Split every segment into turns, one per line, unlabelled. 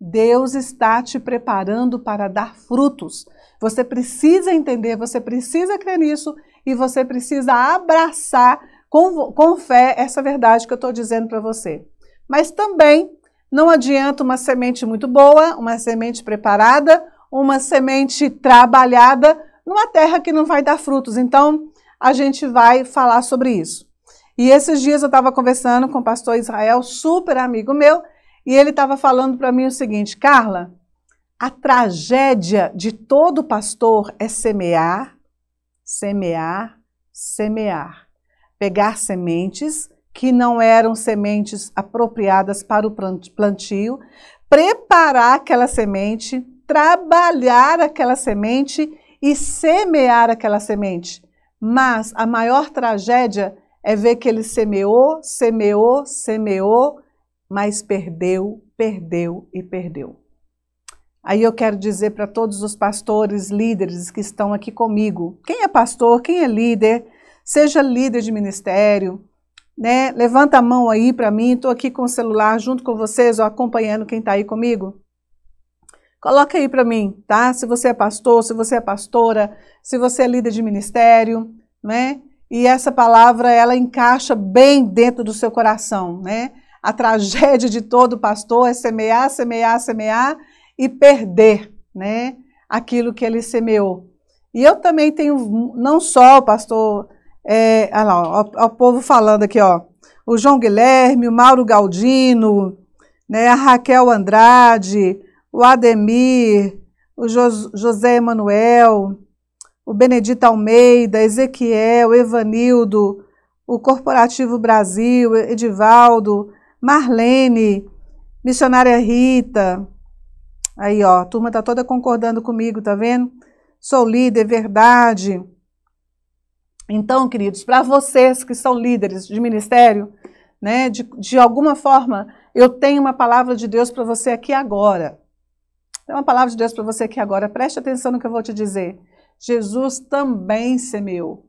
Deus está te preparando para dar frutos. Você precisa entender, você precisa crer nisso e você precisa abraçar com, com fé essa verdade que eu estou dizendo para você. Mas também não adianta uma semente muito boa, uma semente preparada, uma semente trabalhada numa terra que não vai dar frutos. Então, a gente vai falar sobre isso. E esses dias eu estava conversando com o pastor Israel, super amigo meu, e ele estava falando para mim o seguinte: Carla, a tragédia de todo pastor é semear, semear, semear. Pegar sementes que não eram sementes apropriadas para o plantio, preparar aquela semente, trabalhar aquela semente e semear aquela semente. Mas a maior tragédia é ver que ele semeou, semeou, semeou, mas perdeu, perdeu e perdeu. Aí eu quero dizer para todos os pastores, líderes que estão aqui comigo: quem é pastor, quem é líder, seja líder de ministério, né? Levanta a mão aí para mim, estou aqui com o celular junto com vocês, ó, acompanhando quem está aí comigo. Coloca aí para mim, tá? Se você é pastor, se você é pastora, se você é líder de ministério, né? E essa palavra ela encaixa bem dentro do seu coração, né? a tragédia de todo pastor é semear, semear, semear e perder, né? Aquilo que ele semeou. E eu também tenho, não só o pastor, é, olha lá, o povo falando aqui, ó, o João Guilherme, o Mauro Galdino, né, a Raquel Andrade, o Ademir, o jo José Emanuel, o Benedito Almeida, Ezequiel, Evanildo, o Corporativo Brasil, Edivaldo, Marlene, missionária Rita. Aí, ó, a turma tá toda concordando comigo, tá vendo? Sou líder, verdade. Então, queridos, para vocês que são líderes de ministério, né, de, de alguma forma, eu tenho uma palavra de Deus para você aqui agora. Tem uma palavra de Deus para você aqui agora. Preste atenção no que eu vou te dizer. Jesus também semeu.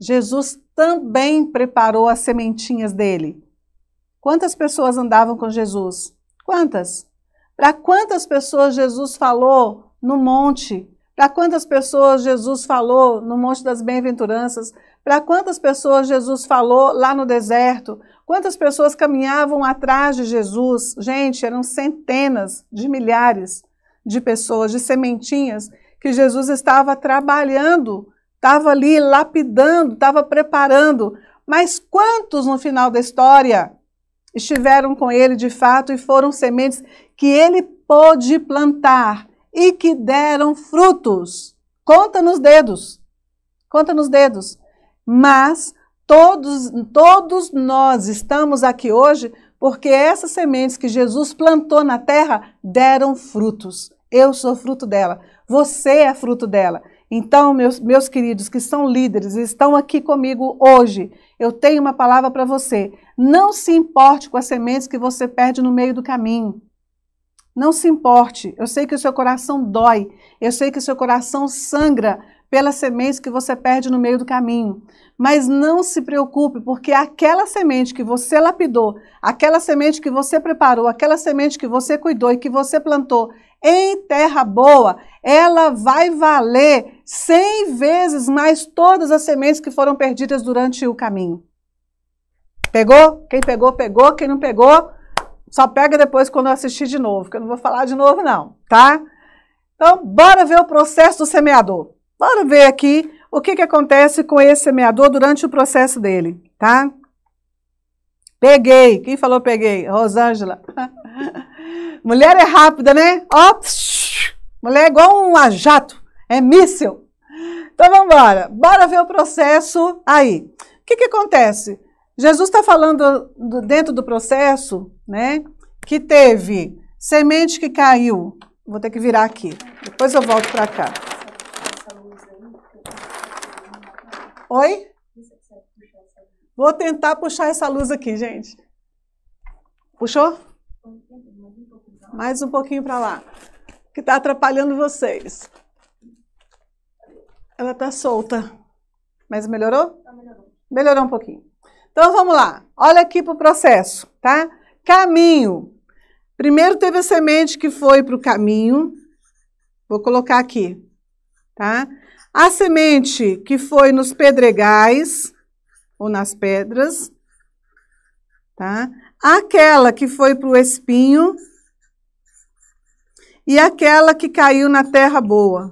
Jesus também preparou as sementinhas dele. Quantas pessoas andavam com Jesus? Quantas? Para quantas pessoas Jesus falou no monte? Para quantas pessoas Jesus falou no Monte das Bem-aventuranças? Para quantas pessoas Jesus falou lá no deserto? Quantas pessoas caminhavam atrás de Jesus? Gente, eram centenas de milhares de pessoas, de sementinhas, que Jesus estava trabalhando, estava ali lapidando, estava preparando. Mas quantos no final da história estiveram com ele de fato e foram sementes que ele pôde plantar e que deram frutos. Conta nos dedos. Conta nos dedos. Mas todos, todos nós estamos aqui hoje porque essas sementes que Jesus plantou na terra deram frutos. Eu sou fruto dela. Você é fruto dela. Então, meus, meus queridos que são líderes, estão aqui comigo hoje, eu tenho uma palavra para você. Não se importe com as sementes que você perde no meio do caminho. Não se importe. Eu sei que o seu coração dói, eu sei que o seu coração sangra pelas sementes que você perde no meio do caminho. Mas não se preocupe, porque aquela semente que você lapidou, aquela semente que você preparou, aquela semente que você cuidou e que você plantou em terra boa, ela vai valer 100 vezes mais todas as sementes que foram perdidas durante o caminho. Pegou? Quem pegou, pegou. Quem não pegou, só pega depois quando eu assistir de novo, que eu não vou falar de novo não, tá? Então, bora ver o processo do semeador. Bora ver aqui o que, que acontece com esse semeador durante o processo dele, tá? Peguei. Quem falou peguei? Rosângela. Mulher é rápida, né? Ó, mulher é igual um jato, é míssil. Então vamos embora, bora ver o processo aí. O que, que acontece? Jesus está falando do, dentro do processo, né? Que teve semente que caiu. Vou ter que virar aqui. Depois eu volto para cá. Oi? Vou tentar puxar essa luz aqui, gente. Puxou? mais um pouquinho para lá, que está atrapalhando vocês. Ela está solta, mas melhorou? Tá melhorou? Melhorou um pouquinho. Então vamos lá, olha aqui para o processo, tá? Caminho. Primeiro teve a semente que foi para o caminho, vou colocar aqui, tá? A semente que foi nos pedregais, ou nas pedras, tá? Aquela que foi para o espinho, e aquela que caiu na terra boa.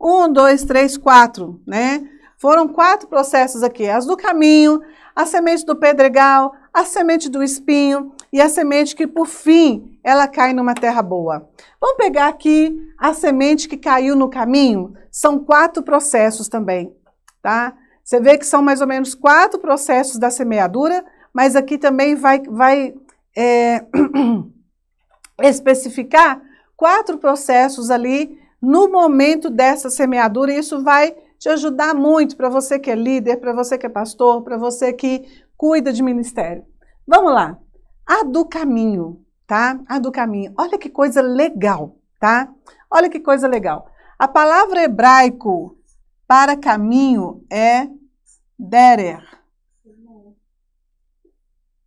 Um, dois, três, quatro, né? Foram quatro processos aqui: as do caminho, a semente do pedregal, a semente do espinho e a semente que, por fim, ela cai numa terra boa. Vamos pegar aqui a semente que caiu no caminho? São quatro processos também, tá? Você vê que são mais ou menos quatro processos da semeadura, mas aqui também vai, vai é... especificar quatro processos ali no momento dessa semeadura, e isso vai te ajudar muito para você que é líder, para você que é pastor, para você que cuida de ministério. Vamos lá. A do caminho, tá? A do caminho. Olha que coisa legal, tá? Olha que coisa legal. A palavra hebraico para caminho é derer.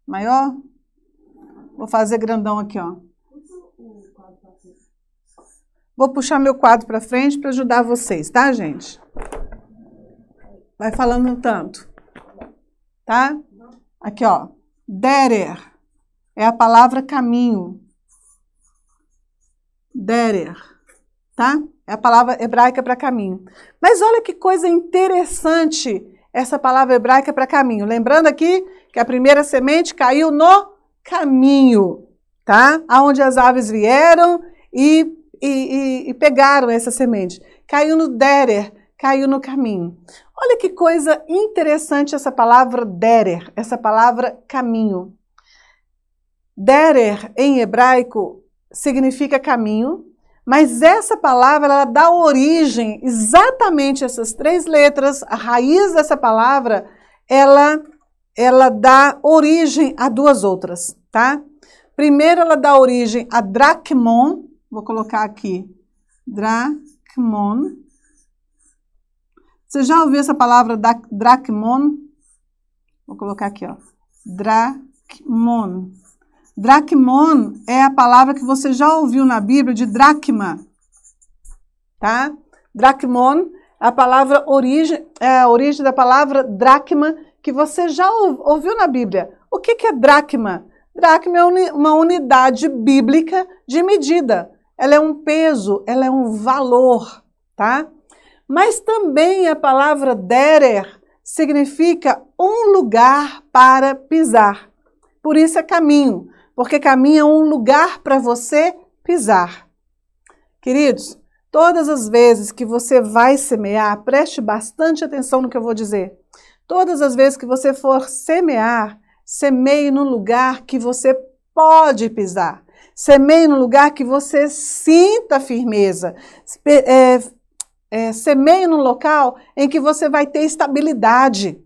Maior? Vou fazer grandão aqui, ó. Vou puxar meu quadro para frente para ajudar vocês, tá, gente? Vai falando um tanto. Tá? Aqui, ó. Derer é a palavra caminho. Derer, tá? É a palavra hebraica para caminho. Mas olha que coisa interessante essa palavra hebraica para caminho. Lembrando aqui que a primeira semente caiu no caminho, tá? Aonde as aves vieram e e, e, e pegaram essa semente. Caiu no derer, caiu no caminho. Olha que coisa interessante essa palavra derer, essa palavra caminho. Derer em hebraico significa caminho, mas essa palavra ela dá origem exatamente essas três letras, a raiz dessa palavra, ela ela dá origem a duas outras, tá? Primeiro ela dá origem a dracmon, Vou colocar aqui. Dracmon. Você já ouviu essa palavra dracmon? Vou colocar aqui, ó. Dracmon. Dracmon é a palavra que você já ouviu na Bíblia de dracma. Tá? Dracmon, a palavra origem, é a origem da palavra dracma que você já ouviu na Bíblia. O que, que é dracma? Dracma é uma unidade bíblica de medida ela é um peso, ela é um valor, tá? Mas também a palavra derer significa um lugar para pisar. Por isso é caminho, porque caminho é um lugar para você pisar. Queridos, todas as vezes que você vai semear, preste bastante atenção no que eu vou dizer. Todas as vezes que você for semear, semeie no lugar que você pode pisar. Semeie no lugar que você sinta firmeza. É, é, semeie no local em que você vai ter estabilidade.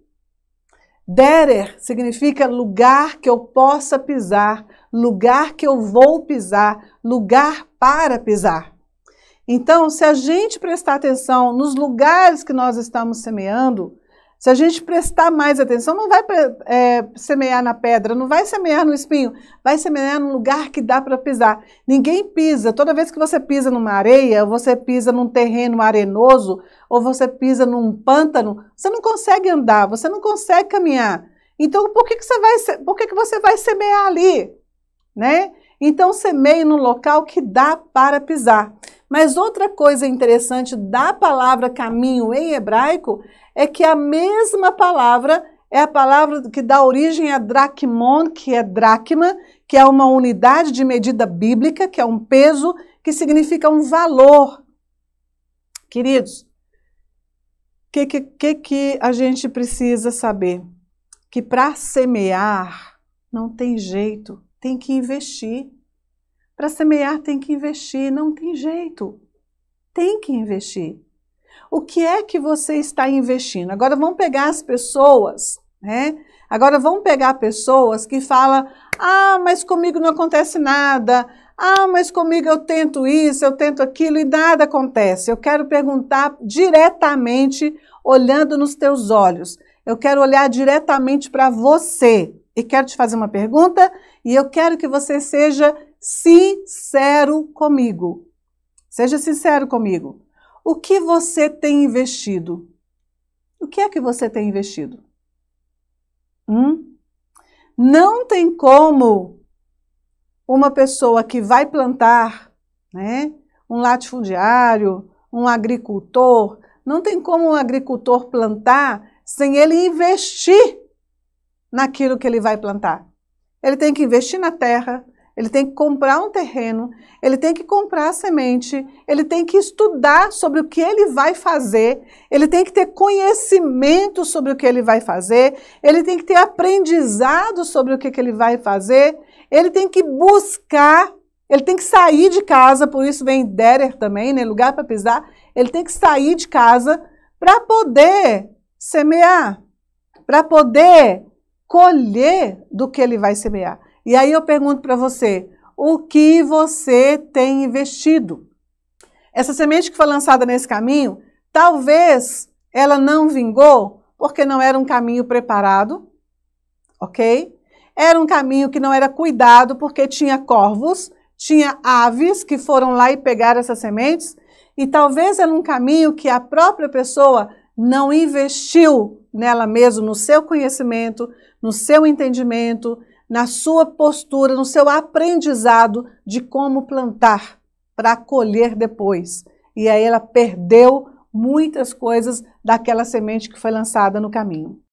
Derer significa lugar que eu possa pisar, lugar que eu vou pisar, lugar para pisar. Então, se a gente prestar atenção nos lugares que nós estamos semeando, se a gente prestar mais atenção, não vai é, semear na pedra, não vai semear no espinho, vai semear num lugar que dá para pisar. Ninguém pisa. Toda vez que você pisa numa areia, ou você pisa num terreno arenoso, ou você pisa num pântano, você não consegue andar, você não consegue caminhar. Então, por que, que, você, vai, por que, que você vai semear ali? Né? Então, semeie no local que dá para pisar. Mas outra coisa interessante da palavra caminho em hebraico é que a mesma palavra é a palavra que dá origem a dracmon, que é dracma, que é uma unidade de medida bíblica, que é um peso, que significa um valor. Queridos, o que, que, que a gente precisa saber? Que para semear não tem jeito, tem que investir. Para semear tem que investir, não tem jeito. Tem que investir. O que é que você está investindo? Agora vamos pegar as pessoas, né? Agora vamos pegar pessoas que falam: ah, mas comigo não acontece nada. Ah, mas comigo eu tento isso, eu tento aquilo e nada acontece. Eu quero perguntar diretamente, olhando nos teus olhos. Eu quero olhar diretamente para você e quero te fazer uma pergunta e eu quero que você seja sincero comigo. Seja sincero comigo. O que você tem investido? O que é que você tem investido? Hum? Não tem como uma pessoa que vai plantar, né, um latifundiário, um agricultor, não tem como um agricultor plantar sem ele investir naquilo que ele vai plantar. Ele tem que investir na terra, ele tem que comprar um terreno, ele tem que comprar a semente, ele tem que estudar sobre o que ele vai fazer, ele tem que ter conhecimento sobre o que ele vai fazer, ele tem que ter aprendizado sobre o que, que ele vai fazer, ele tem que buscar, ele tem que sair de casa, por isso vem Derer também, né, lugar para pisar, ele tem que sair de casa para poder semear, para poder colher do que ele vai semear. E aí eu pergunto para você, o que você tem investido? Essa semente que foi lançada nesse caminho, talvez ela não vingou porque não era um caminho preparado, ok? Era um caminho que não era cuidado porque tinha corvos, tinha aves que foram lá e pegaram essas sementes, e talvez era um caminho que a própria pessoa não investiu nela mesmo, no seu conhecimento, no seu entendimento, na sua postura, no seu aprendizado de como plantar para colher depois. E aí ela perdeu muitas coisas daquela semente que foi lançada no caminho.